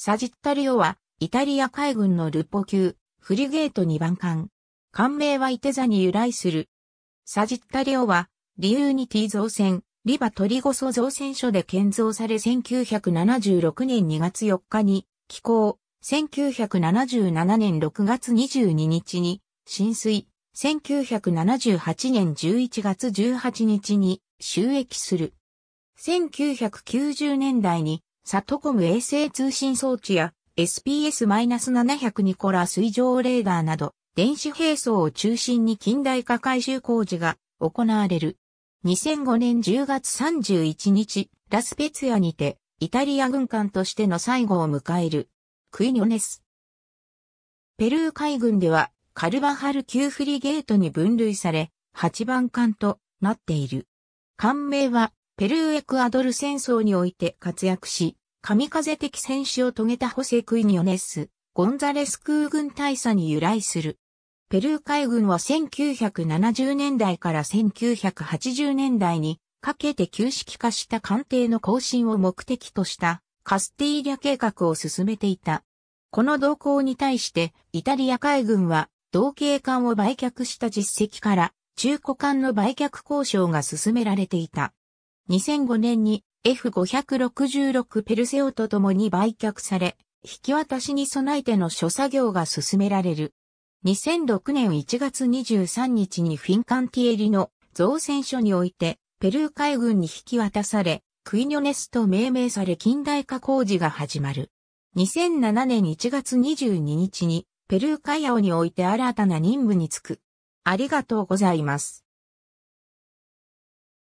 サジッタリオは、イタリア海軍のルポ級、フリゲート2番艦。艦名はイテザに由来する。サジッタリオは、リユーニティ造船、リバトリゴソ造船所で建造され1976年2月4日に、寄港、1977年6月22日に、浸水、1978年11月18日に、収益する。1990年代に、サトコム衛星通信装置や SPS-700 ニコラ水上レーダーなど、電子兵装を中心に近代化改修工事が行われる。2005年10月31日、ラスペツヤにて、イタリア軍艦としての最後を迎える。クイニョネス。ペルー海軍では、カルバハル級フリゲートに分類され、8番艦となっている。艦名は、ペルー・エクアドル戦争において活躍し、神風的戦死を遂げたホセ・クイニョネス、ゴンザレス空軍大佐に由来する。ペルー海軍は1970年代から1980年代にかけて旧式化した艦艇の更新を目的としたカスティーリャ計画を進めていた。この動向に対してイタリア海軍は同型艦を売却した実績から中古艦の売却交渉が進められていた。2005年に F566 ペルセオと共に売却され、引き渡しに備えての諸作業が進められる。2006年1月23日にフィンカンティエリの造船所において、ペルー海軍に引き渡され、クイニョネスと命名され近代化工事が始まる。2007年1月22日に、ペルー海洋において新たな任務に就く。ありがとうございます。